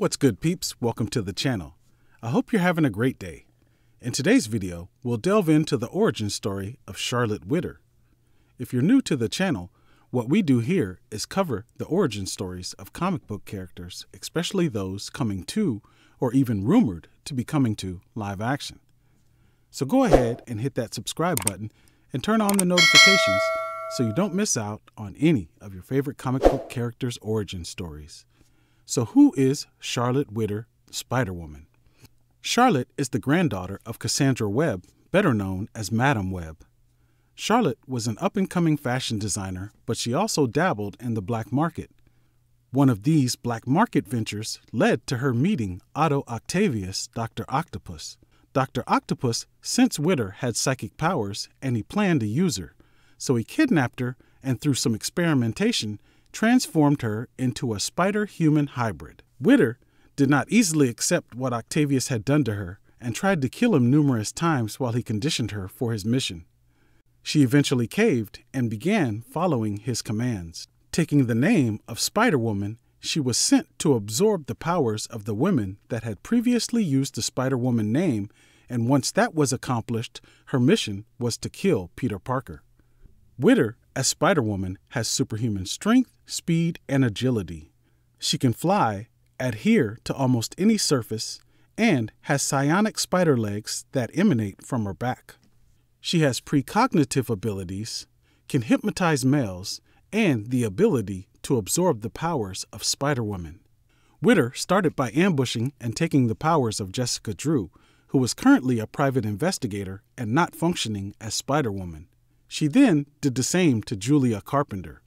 What's good peeps? Welcome to the channel. I hope you're having a great day. In today's video, we'll delve into the origin story of Charlotte Witter. If you're new to the channel, what we do here is cover the origin stories of comic book characters, especially those coming to or even rumored to be coming to live action. So go ahead and hit that subscribe button and turn on the notifications so you don't miss out on any of your favorite comic book characters' origin stories. So, who is Charlotte Witter, Spider Woman? Charlotte is the granddaughter of Cassandra Webb, better known as Madame Webb. Charlotte was an up and coming fashion designer, but she also dabbled in the black market. One of these black market ventures led to her meeting Otto Octavius, Dr. Octopus. Dr. Octopus since Witter had psychic powers and he planned to use her, so he kidnapped her and through some experimentation, transformed her into a spider human hybrid. Witter did not easily accept what Octavius had done to her and tried to kill him numerous times while he conditioned her for his mission. She eventually caved and began following his commands. Taking the name of Spider Woman, she was sent to absorb the powers of the women that had previously used the Spider Woman name, and once that was accomplished, her mission was to kill Peter Parker. Witter as Spider Woman has superhuman strength, speed, and agility. She can fly, adhere to almost any surface, and has psionic spider legs that emanate from her back. She has precognitive abilities, can hypnotize males, and the ability to absorb the powers of Spider Woman. Witter started by ambushing and taking the powers of Jessica Drew, who was currently a private investigator and not functioning as Spider Woman. She then did the same to Julia Carpenter.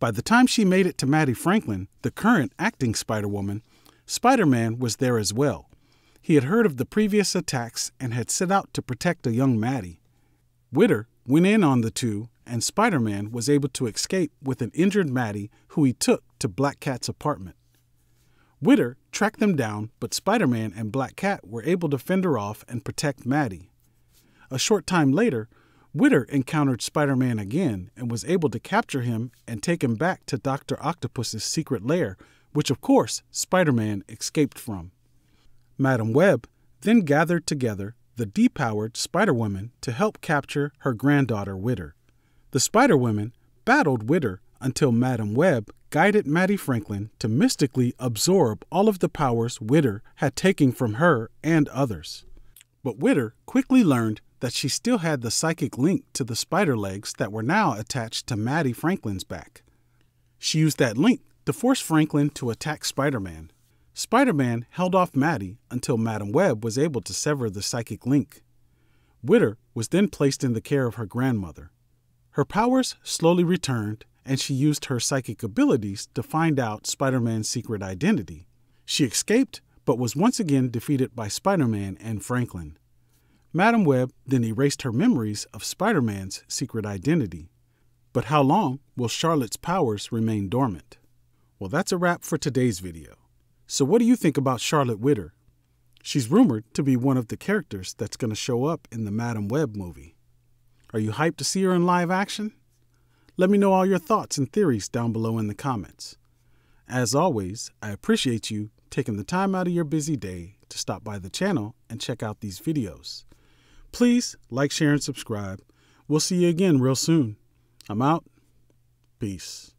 By the time she made it to Maddie Franklin, the current acting Spider Woman, Spider Man was there as well. He had heard of the previous attacks and had set out to protect a young Maddie. Witter went in on the two, and Spider Man was able to escape with an injured Maddie who he took to Black Cat's apartment. Witter tracked them down, but Spider Man and Black Cat were able to fend her off and protect Maddie. A short time later, Witter encountered Spider Man again and was able to capture him and take him back to Dr. Octopus's secret lair, which of course Spider Man escaped from. Madam Web then gathered together the depowered Spider Woman to help capture her granddaughter Witter. The Spider Women battled Witter until Madam Web guided Maddie Franklin to mystically absorb all of the powers Witter had taken from her and others. But Witter quickly learned that she still had the psychic link to the spider legs that were now attached to Maddie Franklin's back. She used that link to force Franklin to attack Spider Man. Spider Man held off Maddie until Madam Webb was able to sever the psychic link. Witter was then placed in the care of her grandmother. Her powers slowly returned, and she used her psychic abilities to find out Spider Man's secret identity. She escaped, but was once again defeated by Spider Man and Franklin. Madam Web then erased her memories of Spider Man's secret identity. But how long will Charlotte's powers remain dormant? Well, that's a wrap for today's video. So, what do you think about Charlotte Witter? She's rumored to be one of the characters that's going to show up in the Madam Web movie. Are you hyped to see her in live action? Let me know all your thoughts and theories down below in the comments. As always, I appreciate you taking the time out of your busy day to stop by the channel and check out these videos. Please like, share, and subscribe. We'll see you again real soon. I'm out. Peace.